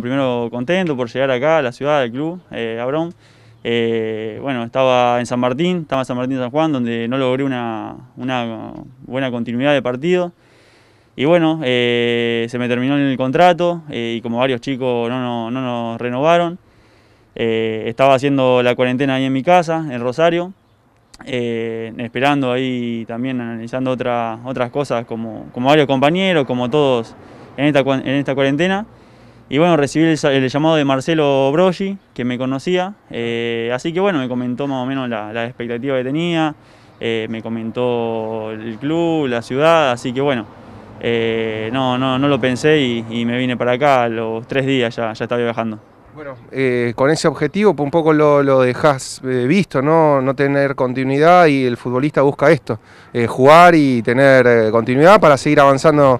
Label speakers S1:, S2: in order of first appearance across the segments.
S1: primero contento por llegar acá a la ciudad, del club, eh, Abrón. Eh, bueno, estaba en San Martín, estaba en San Martín San Juan, donde no logré una, una buena continuidad de partido. Y bueno, eh, se me terminó el contrato y como varios chicos no, no, nos renovaron, estaba haciendo la cuarentena ahí en mi casa, en Rosario, esperando ahí también, analizando otra, otras cosas como, como varios compañeros, como todos en esta, en esta cuarentena. Y bueno, recibí el, llamado de Marcelo Broggi, que me conocía, eh, así que bueno, me comentó más o menos la, la expectativa que tenía, eh, me comentó el club, la ciudad, así que bueno, eh, no, no, no lo pensé y, me vine para acá, los
S2: tres días ya, estaba viajando. Bueno, con ese objetivo un poco lo, lo dejás visto, ¿no? No tener continuidad y el futbolista busca esto, jugar y tener continuidad para seguir avanzando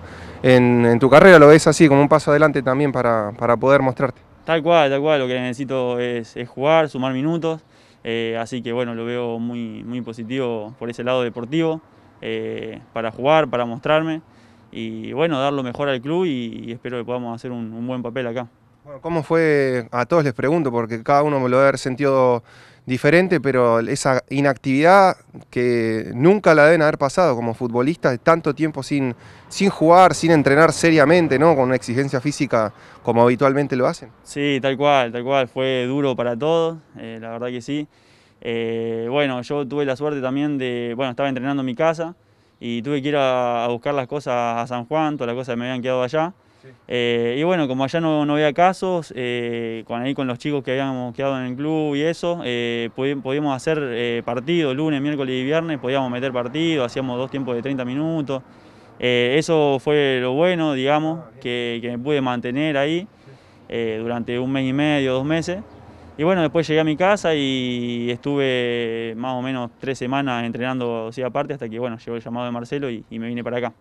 S2: en, tu carrera lo ves así, como un paso adelante también para, poder mostrarte.
S1: Tal cual, tal cual, lo que necesito es, jugar, sumar minutos, eh, así que bueno, lo veo muy, muy positivo por ese lado deportivo, eh, para jugar, para mostrarme y bueno, dar lo mejor al club y, espero que podamos hacer un, buen papel acá.
S2: Bueno, ¿cómo fue? A todos les pregunto porque cada uno me lo a haber sentido diferente, pero esa inactividad que nunca la deben haber pasado como futbolistas, tanto tiempo sin, sin jugar, sin entrenar seriamente, ¿no? Con una exigencia física como habitualmente lo hacen.
S1: Sí, tal cual, tal cual. Fue duro para todos, eh, la verdad que sí. Eh, bueno, yo tuve la suerte también de, bueno, estaba entrenando en mi casa y tuve que ir a, a buscar las cosas a San Juan, todas las cosas que me habían quedado allá. Eh, y bueno, como allá no, había casos, eh, con ahí con los chicos que habíamos quedado en el club y eso, eh, podíamos hacer partidos lunes, miércoles y viernes, podíamos meter partido, hacíamos dos tiempos de 30 minutos. eso fue lo bueno, digamos, que, me pude mantener ahí durante un mes y medio, dos meses. Y bueno, después llegué a mi casa y estuve más o menos tres semanas entrenando así aparte hasta que bueno, llegó el llamado de Marcelo y me vine para acá.